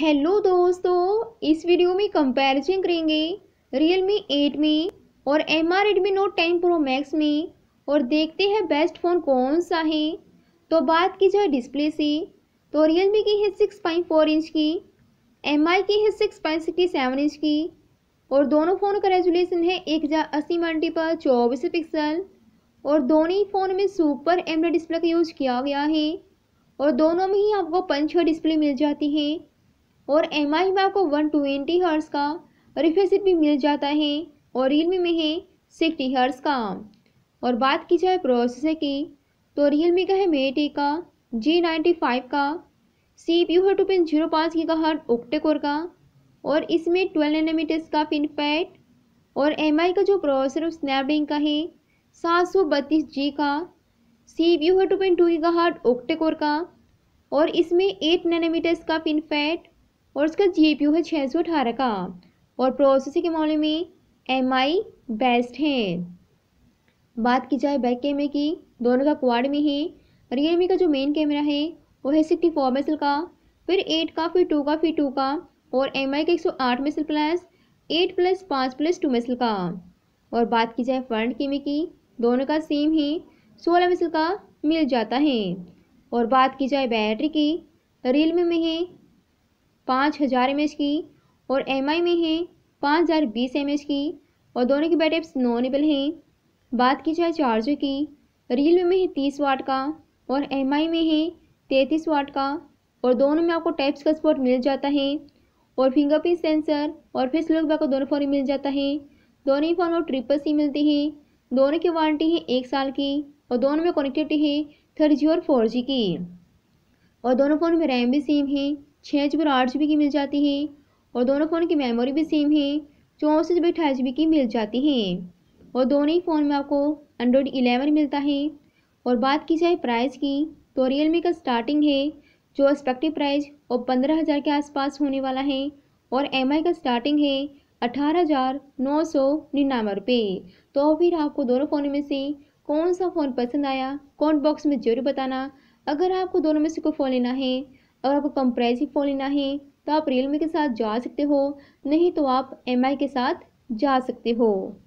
hello दोस्तों इस video में कंपैरिजन करेंगे रियल मी एट में और M R Redmi Note ten Pro Max में और देखते हैं बेस्ट फ़ोन कौन सा है तो बात की जाए डिस्प्ले से तो रियल मी की है सिक्स पॉइंट फोर इंच की एम आई की है six point sixty seven inch की और दोनों फ़ोन का रेजुलेशन है एक हज़ार अस्सी मल्टी पर चौबीस पिक्सल और दोनों ही फ़ोन में सुपर एमरा डिस्प्ले का यूज़ किया गया है और दोनों में ही आपको पंच डिस्प्ले मिल जाती है और एम आई में आपको वन ट्वेंटी हर्स का रिफ्रेश भी मिल जाता है और रियलमी में है सिक्सटी हर्स का और बात की जाए प्रोसेसर की तो रियलमी का है मेटी का जी नाइन्टी फाइव का सी पी यू है टू पॉइंट जीरो पाँच की का हर्ट ओक्टेकोर का और इसमें ट्वेल्व नैनोमीटर्स का फिनफैट और एम आई का जो प्रोसेसर है स्नैपडीन का है सात सौ बत्तीस जी का सी पी यू है टू पॉइंट टू की का हर्ट ओक्टेकोर का और इसमें एट नैनोमीटर्स का फिनफैट और उसका जी पी यू है छः सौ अठारह का और प्रोसेसिंग के मामले में एम आई बेस्ट है बात की जाए बैक कैमरे की दोनों का क्वाड में है रियलमी का जो मेन कैमरा है वो है सिक्सटी फोर मेसल का फिर एट का फिर टू का फिर टू का और एम आई का एक सौ आठ मेसल प्लस एट प्लस पाँच प्लस टू मेसल का और बात की जाए फ्रंट कैमरे की दोनों का सेम ही सोलह मेसल का मिल जाता है और बात की जाए बैटरी की रियलमी में है पाँच हज़ार एम की और एम में है पाँच हज़ार बीस एम की और दोनों की बैटरी नॉनेबल हैं बात की जाए चार्जर की रियलमी में है तीस वाट का और एम में है तैंतीस वाट का और दोनों में आपको टाइप्स का सपोर्ट मिल जाता है और फिंगरप्रिंट सेंसर और फेस लॉक बैक दोनों फ़ोन मिल जाता है दोनों ही फ़ोन और ट्रिपल सी मिलती है दोनों की वारंटी है एक साल की और दोनों में कनेक्टिविटी है थर्ड जी और फोर जी की और दोनों फ़ोन में रैम भी सेम है छः जी और आठ जी की मिल जाती है और दोनों फ़ोन की मेमोरी भी सेम है चौंसठ जी अठाईस जी की मिल जाती है और दोनों ही फ़ोन में आपको एंड्रॉयड इलेवन मिलता है और बात की जाए प्राइस की तो रियल का स्टार्टिंग है जो एक्सपेक्टिव प्राइस और पंद्रह हज़ार के आसपास होने वाला है और एम का स्टार्टिंग है अठारह हज़ार नौ सौ निन्यानवे रुपये तो फिर आपको दोनों फ़ोन में से कौन सा फ़ोन पसंद आया कौन बॉक्स में ज़रूर बताना अगर आपको दोनों में से कोई फ़ोन लेना है अगर आपको कंप्रेसिव फॉल लेना है तो आप रियलमी के साथ जा सकते हो नहीं तो आप एम के साथ जा सकते हो